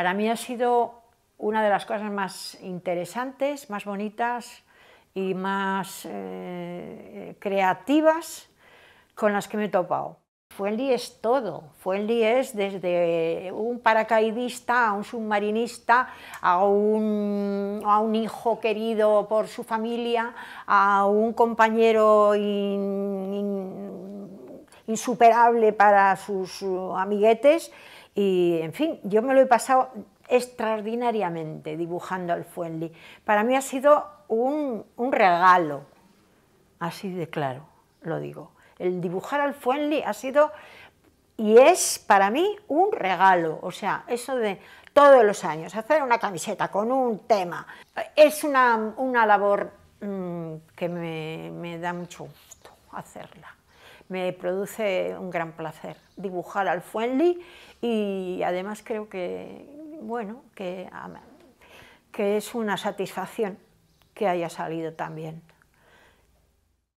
Para mí ha sido una de las cosas más interesantes, más bonitas y más eh, creativas con las que me he topado. Fuenli es todo. Fue Fuenli es desde un paracaidista a un submarinista, a un, a un hijo querido por su familia, a un compañero y insuperable para sus uh, amiguetes y, en fin, yo me lo he pasado extraordinariamente dibujando al Fuenli. Para mí ha sido un, regalo, así de claro lo digo. El dibujar al Fuenli ha sido y es para mí un regalo, o sea, eso de todos los años, hacer una camiseta con un tema, es una, labor mm, que me da mucho gusto hacerla me produce un gran placer dibujar al Fuenli y además creo que, bueno, que, que es una satisfacción que haya salido también.